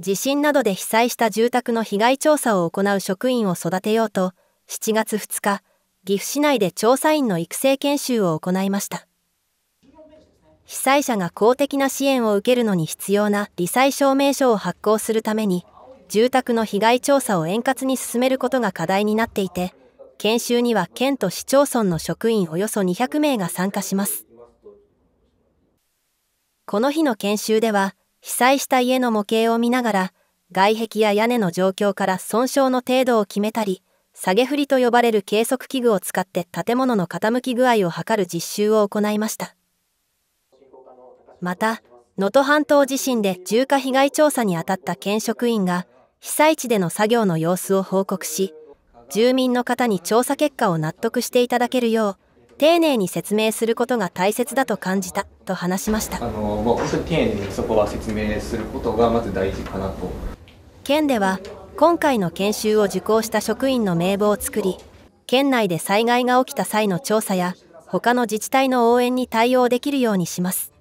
地震などで被災した住宅の被害調査を行う職員を育てようと、7月2日、岐阜市内で調査員の育成研修を行いました。被災者が公的な支援を受けるのに必要な理災証明書を発行するために、住宅の被害調査を円滑に進めることが課題になっていて、研修には県と市町村の職員およそ200名が参加します。この日の研修では、被災した家の模型を見ながら、外壁や屋根の状況から損傷の程度を決めたり、下げ振りと呼ばれる計測器具を使って建物の傾き具合を測る実習を行いました。また、能登半島地震で重火被害調査に当たった県職員が、被災地での作業の様子を報告し、住民の方に調査結果を納得していただけるよう、丁寧に説明することが大切だと感じたと話しましたあのもう丁寧にそこは説明することがまず大事かなと県では今回の研修を受講した職員の名簿を作り県内で災害が起きた際の調査や他の自治体の応援に対応できるようにします